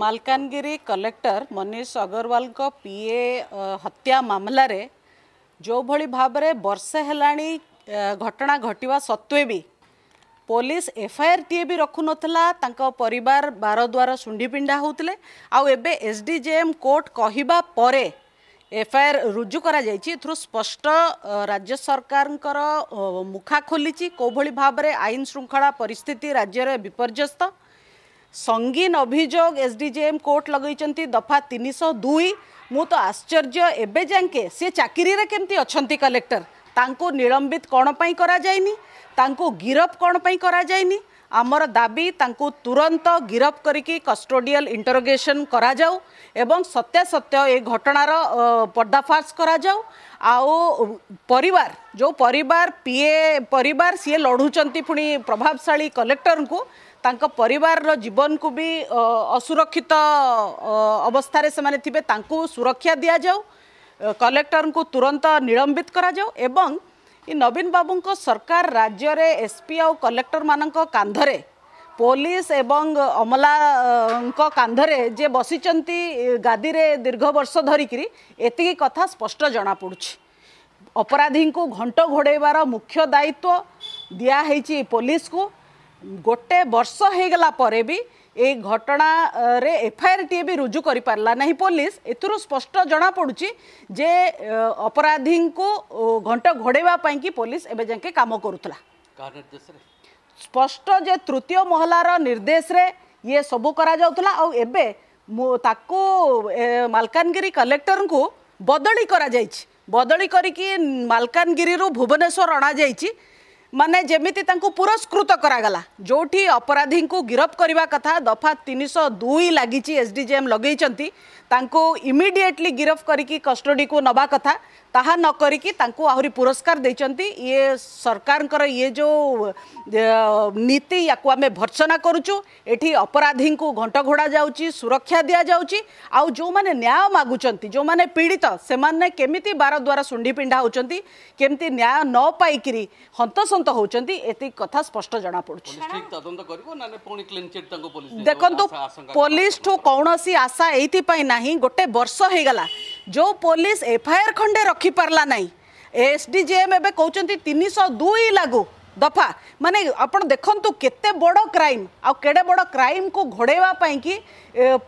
Malkangiri collector Manish ଅଗରୱାଲଙ୍କ PA ହତ୍ୟା ମାମଲାରେ ଯେଉଁଭଳି ଭାବରେ ବର୍ଷେ ହେଲାଣି ଘଟଣା ଘଟିବା ସତ୍ତ୍ୱେ ବି ପୋଲିସ ଏଫଆଇଆର୍ଟିଏ ବି ରଖୁନଥିଲା ତାଙ୍କ ପରିବାର ବାର ଦ୍ୱାର ଶୁଣ୍ଢିପିଣ୍ଡା ହେଉଥିଲେ ଆଉ ଏବେ S D J M court କହିବା ପରେ ଏଫଆଇଆର୍ ରୁଜୁ କରାଯାଇଛି ଏଥିରୁ ସ୍ପଷ୍ଟ ରାଜ୍ୟ ସରକାରଙ୍କର ମୁଖା ଖୋଲିଛି କେଉଁଭଳି ଭାବରେ ଆଇନ ଶୃଙ୍ଖଳା ପରିସ୍ଥିତି ରାଜ୍ୟରେ ବିପର୍ଯ୍ୟସ୍ତ ସଙ୍ଗୀନ ଅଭିଯୋଗ ଏସ୍ଡିଜେଏମ୍ କୋର୍ଟ ଲଗାଇଛନ୍ତି ଦଫା ତିନିଶହ ଦୁଇ ମୁଁ ତ ଆଶ୍ଚର୍ଯ୍ୟ ଏବେ ଯାଙ୍କେ ସେ ଚାକିରିରେ କେମିତି ଅଛନ୍ତି କଲେକ୍ଟର ତାଙ୍କୁ ନିଲମ୍ବିତ କ'ଣ ପାଇଁ କରାଯାଇନି ତାଙ୍କୁ ଗିରଫ କ'ଣ ପାଇଁ କରାଯାଇନି ଆମର ଦାବି ତାଙ୍କୁ ତୁରନ୍ତ ଗିରଫ କରିକି କଷ୍ଟୋଡ଼ିଆଲ ଇଣ୍ଟରୋଗେସନ୍ କରାଯାଉ ଏବଂ ସତ୍ୟାସତ୍ୟ ଏ ଘଟଣାର ପର୍ଦ୍ଦାଫାଶ କରାଯାଉ ଆଉ ପରିବାର ଯେଉଁ ପରିବାର ପିଏ ପରିବାର ସିଏ ଲଢ଼ୁଛନ୍ତି ପୁଣି ପ୍ରଭାବଶାଳୀ କଲେକ୍ଟରଙ୍କୁ ତାଙ୍କ ପରିବାରର ଜୀବନକୁ ବି ଅସୁରକ୍ଷିତ ଅବସ୍ଥାରେ ସେମାନେ ଥିବେ ତାଙ୍କୁ ସୁରକ୍ଷା ଦିଆଯାଉ କଲେକ୍ଟରଙ୍କୁ ତୁରନ୍ତ ନିଲମ୍ବିତ କରାଯାଉ ଏବଂ ଏ ନବୀନ ବାବୁଙ୍କ ସରକାର ରାଜ୍ୟରେ ଏସ୍ପି ଆଉ କଲେକ୍ଟରମାନଙ୍କ କାନ୍ଧରେ ପୋଲିସ ଏବଂ ଅମଲାଙ୍କ କାନ୍ଧରେ ଯିଏ ବସିଛନ୍ତି ଗାଦିରେ ଦୀର୍ଘ ବର୍ଷ ଧରିକିରି ଏତିକି କଥା ସ୍ପଷ୍ଟ ଜଣାପଡ଼ୁଛି ଅପରାଧୀଙ୍କୁ ଘଣ୍ଟ ଘୋଡ଼େଇବାର ମୁଖ୍ୟ ଦାୟିତ୍ୱ ଦିଆହେଇଛି ପୋଲିସକୁ ଗୋଟେ ବର୍ଷ ହେଇଗଲା ପରେ ବି ଏ ଘଟଣାରେ ଏଫଆଇଆର୍ଟିଏ ବି ରୁଜୁ କରିପାରିଲା ନାହିଁ ପୋଲିସ ଏଥିରୁ ସ୍ପଷ୍ଟ ଜଣାପଡ଼ୁଛି ଯେ ଅପରାଧୀଙ୍କୁ ଘଣ୍ଟ ଘୋଡ଼େଇବା ପାଇଁକି ପୋଲିସ ଏବେ ଯାକେ କାମ କରୁଥିଲା ସ୍ପଷ୍ଟ ଯେ ତୃତୀୟ ମହଲାର ନିର୍ଦ୍ଦେଶରେ ଇଏ ସବୁ କରାଯାଉଥିଲା ଆଉ ଏବେ ତାକୁ ମାଲକାନଗିରି କଲେକ୍ଟରଙ୍କୁ ବଦଳି କରାଯାଇଛି ବଦଳି କରିକି ମାଲକାନଗିରିରୁ ଭୁବନେଶ୍ୱର ଅଣାଯାଇଛି ମାନେ ଯେମିତି ତାଙ୍କୁ ପୁରସ୍କୃତ କରାଗଲା ଯେଉଁଠି ଅପରାଧୀଙ୍କୁ ଗିରଫ କରିବା କଥା ଦଫା ତିନିଶହ ଦୁଇ ଲାଗିଛି ଏସ୍ ଡି ଜି ଏମ୍ ଲଗେଇଛନ୍ତି ତାଙ୍କୁ ଇମିଡ଼ିଏଟଲି ଗିରଫ କରିକି କଷ୍ଟଡ଼ିକୁ ନେବା କଥା ତାହା ନ କରିକି ତାଙ୍କୁ ଆହୁରି ପୁରସ୍କାର ଦେଇଛନ୍ତି ଇଏ ସରକାରଙ୍କର ଇଏ ଯେଉଁ ନୀତି ୟାକୁ ଆମେ ଭର୍ତ୍ସନା କରୁଛୁ ଏଠି ଅପରାଧୀଙ୍କୁ ଘଣ୍ଟ ଘୋଡ଼ା ଯାଉଛି ସୁରକ୍ଷା ଦିଆଯାଉଛି ଆଉ ଯେଉଁମାନେ ନ୍ୟାୟ ମାଗୁଛନ୍ତି ଯେଉଁମାନେ ପୀଡ଼ିତ ସେମାନେ କେମିତି ବାର ଦ୍ୱାରା ଶୁଣ୍ଢି ପିଣ୍ଡା ହେଉଛନ୍ତି କେମିତି ନ୍ୟାୟ ନ ପାଇକିରି ହନ୍ତସନ୍ତ ହେଉଛନ୍ତି ଏତିକି କଥା ସ୍ପଷ୍ଟ ଜଣାପଡ଼ୁଛି ଦେଖନ୍ତୁ ପୋଲିସଠୁ କୌଣସି ଆଶା ଏଇଥିପାଇଁ ନାହିଁ ଗୋଟେ ବର୍ଷ ହେଇଗଲା ଯେଉଁ ପୋଲିସ ଏଫଆଇଆର ଖଣ୍ଡେ ରଖି ରଖିପାରିଲା ନାହିଁ ଏସ୍ ଡି ଜି ଏମ୍ ଏବେ କହୁଛନ୍ତି ତିନିଶହ ଦୁଇ ଲାଗୁ ଦଫା ମାନେ ଆପଣ ଦେଖନ୍ତୁ କେତେ ବଡ଼ କ୍ରାଇମ୍ ଆଉ କେଡ଼େ ବଡ଼ କ୍ରାଇମ୍କୁ ଘୋଡ଼େଇବା ପାଇଁକି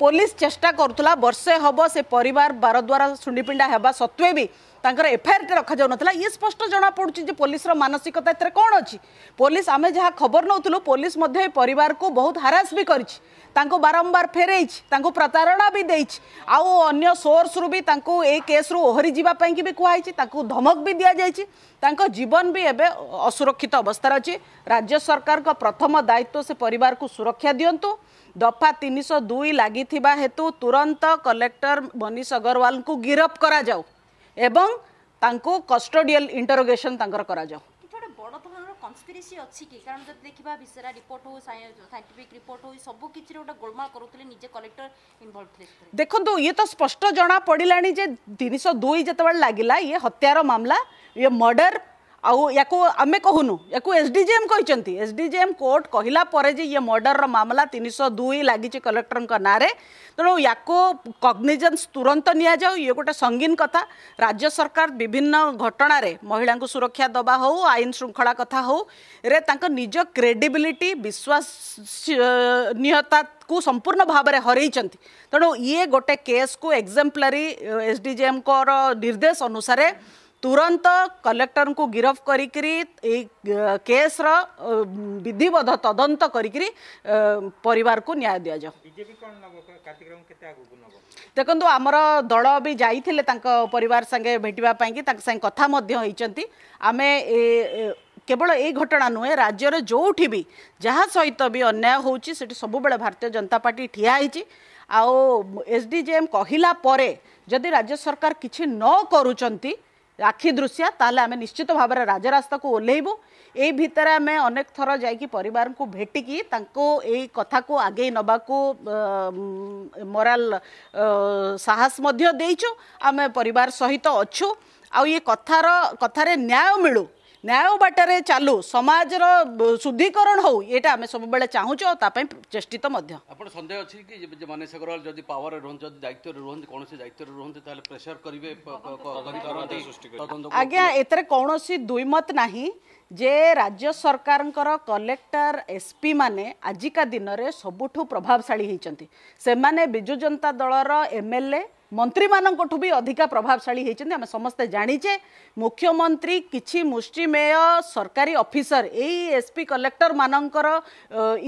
ପୋଲିସ ଚେଷ୍ଟା କରୁଥିଲା ବର୍ଷେ ହେବ ସେ ପରିବାର ବାରଦ୍ୱାର ଶୁଣ୍ଡିପିଣ୍ଡା ହେବା ସତ୍ତ୍ୱେ ବି ତାଙ୍କର ଏଫଆଇଆର୍ଟା ରଖାଯାଉନଥିଲା ଇଏ ସ୍ପଷ୍ଟ ଜଣାପଡ଼ୁଛି ଯେ ପୋଲିସର ମାନସିକତା ଏଥିରେ କ'ଣ ଅଛି ପୋଲିସ ଆମେ ଯାହା ଖବର ନେଉଥିଲୁ ପୋଲିସ ମଧ୍ୟ ଏ ପରିବାରକୁ ବହୁତ ହାରାସ ବି କରିଛି ତାଙ୍କୁ ବାରମ୍ବାର ଫେରେଇଛି ତାଙ୍କୁ ପ୍ରତାରଣା ବି ଦେଇଛି ଆଉ ଅନ୍ୟ ସୋର୍ସରୁ ବି ତାଙ୍କୁ ଏଇ କେସ୍ରୁ ଓହରି ଯିବା ପାଇଁକି ବି କୁହାହେଇଛି ତାଙ୍କୁ ଧମକ ବି ଦିଆଯାଇଛି ତାଙ୍କ ଜୀବନ ବି ଏବେ ଅସୁରକ୍ଷିତ ଅବସ୍ଥାରେ ଅଛି ରାଜ୍ୟ ସରକାରଙ୍କ ପ୍ରଥମ ଦାୟିତ୍ୱ ସେ ପରିବାରକୁ ସୁରକ୍ଷା ଦିଅନ୍ତୁ ଦଫା ତିନିଶହ ଦୁଇ ଲାଗିଥିବା ହେତୁ ତୁରନ୍ତ କଲେକ୍ଟର ମନୀଷ ଅଗ୍ରୱାଲଙ୍କୁ ଗିରଫ କରାଯାଉ ଏବଂ ତାଙ୍କୁ କଷ୍ଟୋଡ଼ିଆଲ ଇଣ୍ଟରୋଗେସନ୍ ତାଙ୍କର କରାଯାଉ ବଡ଼ ଧରଣର କନ୍ସପିରେସି ଅଛି କି କାରଣ ଯଦି ଦେଖିବା ଭିସେରା ରିପୋର୍ଟ ହଉ ସାଇଣ୍ଟିଫିକ୍ ରିପୋର୍ଟ ହଉ ସବୁ କିଛିରେ ଗୋଟେ ଗୋଳମାଳ କରୁଥିଲେ ନିଜେ କଲେକ୍ଟର ଇନଭଲ୍ଭ ଥିଲେ ଦେଖନ୍ତୁ ଇଏ ତ ସ୍ପଷ୍ଟ ଜଣା ପଡ଼ିଲାଣି ଯେ ତିନିଶହ ଦୁଇ ଯେତେବେଳେ ଲାଗିଲା ଇଏ ହତ୍ୟାର ମାମଲା ଇଏ ମର୍ଡ଼ର आउ आम कहूनु या एस डीजेएम कहते एस डीजेएम कोर्ट कहला ये मर्डर मामला तीन शह दुई लगी कलेक्टर ना तेणु या कग्निजेन्स तुरंत निजाऊ ये गोटे संगीन कथा राज्य सरकार विभिन्न घटना महिला को सुरक्षा दवा हो आईन श्रृंखला कथा हो रे निज क्रेडिबिलिटी विश्वासनीयता को संपूर्ण भाव में हर तेणु ये गोटे केस को एक्जेम्पलरी एस डीजेएम निर्देश अनुसार ତୁରନ୍ତ କଲେକ୍ଟରଙ୍କୁ ଗିରଫ କରିକିରି ଏଇ କେସ୍ର ବିଧିବଦ୍ଧ ତଦନ୍ତ କରିକିରି ପରିବାରକୁ ନ୍ୟାୟ ଦିଆଯାଉ ଦେଖନ୍ତୁ ଆମର ଦଳ ବି ଯାଇଥିଲେ ତାଙ୍କ ପରିବାର ସାଙ୍ଗେ ଭେଟିବା ପାଇଁକି ତାଙ୍କ ସାଙ୍ଗେ କଥା ମଧ୍ୟ ହେଇଛନ୍ତି ଆମେ କେବଳ ଏଇ ଘଟଣା ନୁହେଁ ରାଜ୍ୟର ଯେଉଁଠି ବି ଯାହା ସହିତ ବି ଅନ୍ୟାୟ ହେଉଛି ସେଠି ସବୁବେଳେ ଭାରତୀୟ ଜନତା ପାର୍ଟି ଠିଆ ହେଇଛି ଆଉ ଏସ୍ ଡି ଜି ଏମ୍ କହିଲା ପରେ ଯଦି ରାଜ୍ୟ ସରକାର କିଛି ନ କରୁଛନ୍ତି ଆଖି ଦୃଶିଆ ତାହେଲେ ଆମେ ନିଶ୍ଚିତ ଭାବରେ ରାଜରାସ୍ତାକୁ ଓହ୍ଲେଇବୁ ଏଇ ଭିତରେ ଆମେ ଅନେକ ଥର ଯାଇକି ପରିବାରଙ୍କୁ ଭେଟିକି ତାଙ୍କୁ ଏଇ କଥାକୁ ଆଗେଇ ନେବାକୁ ମରାଲ ସାହସ ମଧ୍ୟ ଦେଇଛୁ ଆମେ ପରିବାର ସହିତ ଅଛୁ ଆଉ ଏ କଥାର କଥାରେ ନ୍ୟାୟ ମିଳୁ ନ୍ୟାୟ ବାଟରେ ଚାଲୁ ସମାଜର ଶୁଦ୍ଧିକରଣ ହଉ ଏଇଟା ଆମେ ସବୁବେଳେ ଚାହୁଁଛୁ ଆଉ ତା ପାଇଁ ଚେଷ୍ଟିତ ମଧ୍ୟ ଆପଣ ସନ୍ଦେହ ଅଛି କି ଯେ ମନେ ସେଗ୍ରହାଲ ଯଦି ପାୱାରରେ ରୁହନ୍ତି ଯଦି ଦାୟିତ୍ୱରେ ରୁହନ୍ତି କୌଣସି ଦାୟିତ୍ୱରେ ରୁହନ୍ତି ତାହେଲେ ପ୍ରେସର କରିବେ ଆଜ୍ଞା ଏଥିରେ କୌଣସି ଦୁଇମତ ନାହିଁ ଯେ ରାଜ୍ୟ ସରକାରଙ୍କର କଲେକ୍ଟର ଏସ୍ପି ମାନେ ଆଜିକା ଦିନରେ ସବୁଠୁ ପ୍ରଭାବଶାଳୀ ହେଇଛନ୍ତି ସେମାନେ ବିଜୁ ଜନତା ଦଳର ଏମ୍ ଏଲ୍ ଏ ମନ୍ତ୍ରୀମାନଙ୍କଠୁ ବି ଅଧିକା ପ୍ରଭାବଶାଳୀ ହୋଇଛନ୍ତି ଆମେ ସମସ୍ତେ ଜାଣିଛେ ମୁଖ୍ୟମନ୍ତ୍ରୀ କିଛି ମୁଷ୍ଟିମେୟ ସରକାରୀ ଅଫିସର ଏଇ ଏସ୍ପି କଲେକ୍ଟରମାନଙ୍କର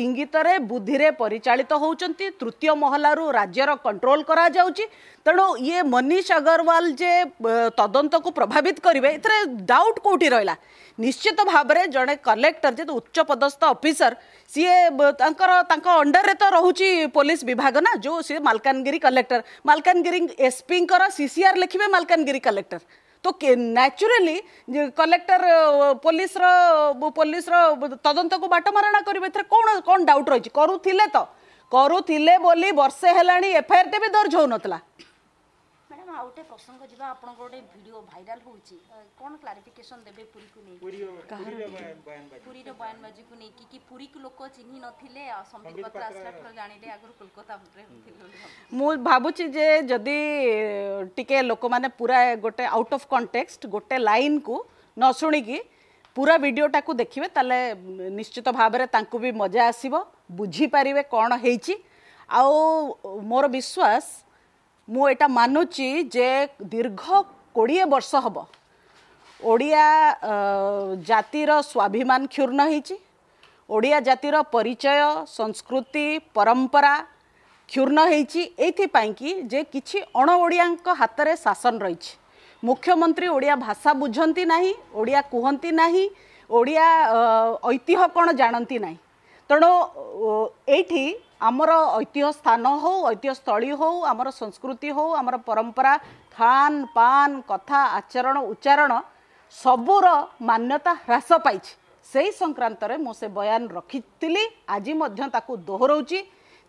ଇଙ୍ଗିତରେ ବୁଦ୍ଧିରେ ପରିଚାଳିତ ହେଉଛନ୍ତି ତୃତୀୟ ମହଲାରୁ ରାଜ୍ୟର କଣ୍ଟ୍ରୋଲ କରାଯାଉଛି ତେଣୁ ଇଏ ମନୀଷ ଅଗ୍ରୱାଲ ଯେ ତଦନ୍ତକୁ ପ୍ରଭାବିତ କରିବେ ଏଥିରେ ଡାଉଟ୍ କେଉଁଠି ରହିଲା ନିଶ୍ଚିତ ଭାବରେ ଜଣେ କଲେକ୍ଟର ଯେହେତୁ ଉଚ୍ଚପଦସ୍ଥ ଅଫିସର ସିଏ ତାଙ୍କର ତାଙ୍କ ଅଣ୍ଡରରେ ତ ରହୁଛି ପୋଲିସ ବିଭାଗ ନା ଯେଉଁ ସିଏ ମାଲକାନଗିରି କଲେକ୍ଟର ମାଲକାନଗିରି ଏସ୍ପିଙ୍କର ସିସିଆର୍ ଲେଖିବେ ମାଲକାନଗିରି କଲେକ୍ଟର तो न्याचुराली कलेक्टर पुलिस पुलिस तदंत को बाटमारणा करेंगे कौन कौन डाउट रही करूले तो करूले बोली बर्षे है एफआईआर भी दर्ज हो नाला আউটে প্রসঙ্গ জিবা আপোনক ভিডিও ভাইরাল হউচি কোন ক্লারিফিকেশন দেবে পুরি কো নে পুরি بيانবাজি পুরি البيانবাজি কো নে কি কি পুরি কো লোক চিনি নথিলে সম্পূৰ্ণ প্ৰাসটৰ জানিলে আগৰ কলকাতা হ'তিল মই ভাবুচি যে যদি টিকে লোক মানে पुरा গটে আউট অফ কনটেক্সট গটে লাইন কো নশুনি কি पुरा ভিডিওটা কো দেখিবে তালে নিশ্চিত ভাৱৰে তাকুবি মজা আসিব বুজি পাৰিবে কোন হৈচি আউ মোৰ বিশ্বাস ମୁଁ ଏଇଟା ମାନୁଛି ଯେ ଦୀର୍ଘ କୋଡ଼ିଏ ବର୍ଷ ହେବ ଓଡ଼ିଆ ଜାତିର ସ୍ୱାଭିମାନ କ୍ଷୁର୍ଣ୍ଣ ହେଇଛି ଓଡ଼ିଆ ଜାତିର ପରିଚୟ ସଂସ୍କୃତି ପରମ୍ପରା କ୍ଷୁର୍ଣ୍ଣ ହେଇଛି ଏଇଥିପାଇଁକି ଯେ କିଛି ଅଣ ଓଡ଼ିଆଙ୍କ ହାତରେ ଶାସନ ରହିଛି ମୁଖ୍ୟମନ୍ତ୍ରୀ ଓଡ଼ିଆ ଭାଷା ବୁଝନ୍ତି ନାହିଁ ଓଡ଼ିଆ କୁହନ୍ତି ନାହିଁ ଓଡ଼ିଆ ଐତିହ୍ୟ କ'ଣ ଜାଣନ୍ତି ନାହିଁ ତେଣୁ ଏଇଠି ଆମର ଐତିହ୍ୟ ସ୍ଥାନ ହଉ ସ୍ଥଳୀ ହଉ ଆମର ସଂସ୍କୃତି ହଉ ଆମର ପରମ୍ପରା ଖାନ ପାନ କଥା ଆଚରଣ ଉଚ୍ଚାରଣ ସବୁର ମାନ୍ୟତା ହ୍ରାସ ପାଇଛି ସେହି ସଂକ୍ରାନ୍ତରେ ମୁଁ ସେ ବୟାନ ରଖିଥିଲି ଆଜି ମଧ୍ୟ ତାକୁ ଦୋହରଉଛି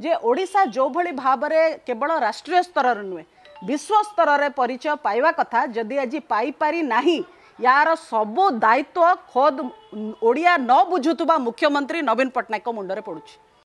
ଯେ ଓଡ଼ିଶା ଯେଉଁଭଳି ଭାବରେ କେବଳ ରାଷ୍ଟ୍ରୀୟ ସ୍ତରରେ ନୁହେଁ ବିଶ୍ୱ ସ୍ତରରେ ପରିଚୟ ପାଇବା କଥା ଯଦି ଆଜି ପାଇପାରି ନାହିଁ ୟାର ସବୁ ଦାୟିତ୍ୱ ଖୋଦ୍ ଓଡ଼ିଆ ନ ବୁଝୁଥିବା ମୁଖ୍ୟମନ୍ତ୍ରୀ ନବୀନ ପଟ୍ଟନାୟକଙ୍କ ମୁଣ୍ଡରେ ପଡ଼ୁଛି